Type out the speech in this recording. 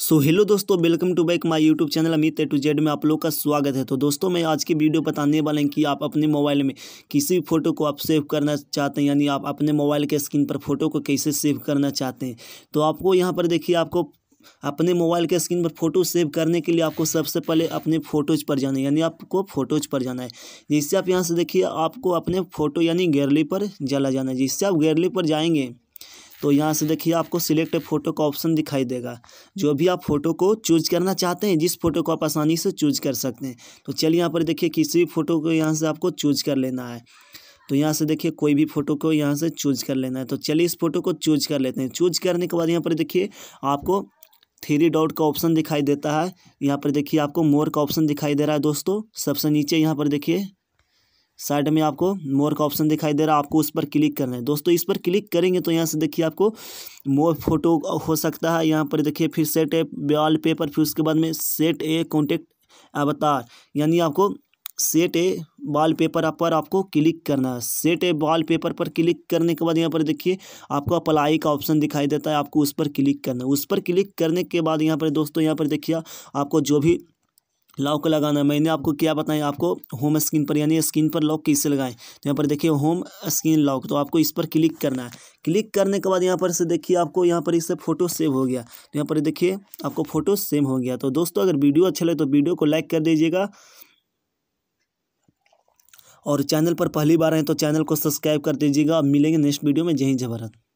सो hello दोस्तों welcome to back my YouTube channel Amit A to Z में आप लोग का स्वागत है तो दोस्तों मैं आज की वीडियो बताने वाला हूँ कि आप अपने मोबाइल में किसी भी फोटो को आप सेव करना चाहते हैं यानी आप अपने मोबाइल के स्क्रीन पर फोटो को कैसे सेव करना चाहते हैं तो आपको यहाँ पर देखिए आपको अपने मोबाइल के स्क्रीन पर फोटो सेव करने के लिए आपको सबसे पहले अपने फोटोज पर जाना है यानी आपको फोटोज पर जाना है जिससे आप यहाँ से देखिए आपको अपने फोटो यानी गैलरी पर चला जाना है जिससे आप गैलरी पर जाएंगे तो यहाँ से देखिए आपको सिलेक्ट फ़ोटो का ऑप्शन दिखाई देगा जो भी आप फ़ोटो को चूज करना चाहते हैं जिस फ़ोटो को आप आसानी से चूज कर सकते हैं तो चलिए यहाँ पर देखिए किसी भी फ़ोटो को यहाँ से आपको चूज कर लेना है तो यहाँ से देखिए कोई भी फ़ोटो को यहाँ से चूज कर लेना है तो चलिए इस फ़ोटो को चूज कर लेते हैं चूज करने के बाद यहाँ पर देखिए आपको थ्री डॉट का ऑप्शन दिखाई देता है यहाँ पर देखिए आपको मोर का ऑप्शन दिखाई दे रहा है दोस्तों सबसे नीचे यहाँ पर देखिए साइड में आपको मोर का ऑप्शन दिखाई दे रहा है आपको उस पर क्लिक करना है दोस्तों इस पर क्लिक करेंगे तो यहाँ से देखिए आपको मोर फोटो हो सकता है यहाँ पर देखिए फिर सेट ए वाल पेपर फिर उसके बाद में सेट ए कॉन्टेक्ट अवतार यानी आपको सेट ए वाल पेपर पर आपको क्लिक करना है सेट ए वाल पेपर पर क्लिक करने के बाद यहाँ पर देखिए आपको अप्लाई का ऑप्शन दिखाई देता है आपको उस पर क्लिक करना है उस पर क्लिक करने के बाद यहाँ पर दोस्तों यहाँ पर देखिए आपको जो भी लॉक लगाना मैंने आपको क्या बताया आपको होम स्क्रीन पर यानी स्क्रीन पर लॉक कैसे लगाएं तो यहाँ पर देखिए होम स्क्रीन लॉक तो आपको इस पर क्लिक करना है क्लिक करने के बाद यहाँ पर से देखिए आपको यहाँ पर इससे फोटो सेव हो गया तो यहाँ पर देखिए आपको फोटो सेव हो गया तो दोस्तों अगर वीडियो अच्छा लगे तो वीडियो को लाइक कर दीजिएगा और चैनल पर पहली बार आए तो चैनल को सब्सक्राइब कर दीजिएगा मिलेंगे नेक्स्ट वीडियो में जय हिंद जय भारत